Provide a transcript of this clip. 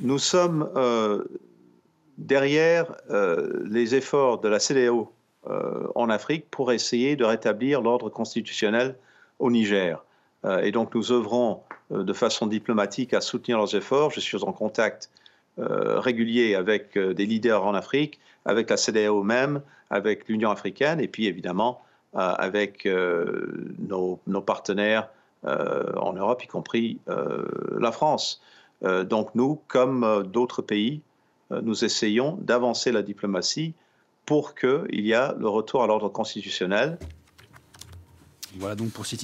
nous sommes euh, derrière euh, les efforts de la CDAO euh, en Afrique pour essayer de rétablir l'ordre constitutionnel au Niger. et donc nous œuvrons de façon diplomatique à soutenir leurs efforts. Je suis en contact régulier avec des leaders en Afrique, avec la CDAO même, avec l'Union africaine et puis évidemment avec nos, partenaires en Europe, y compris la France. Euh, donc nous, comme euh, d'autres pays, euh, nous essayons d'avancer la diplomatie pour qu'il y ait le retour à l'ordre constitutionnel. Voilà donc pour cette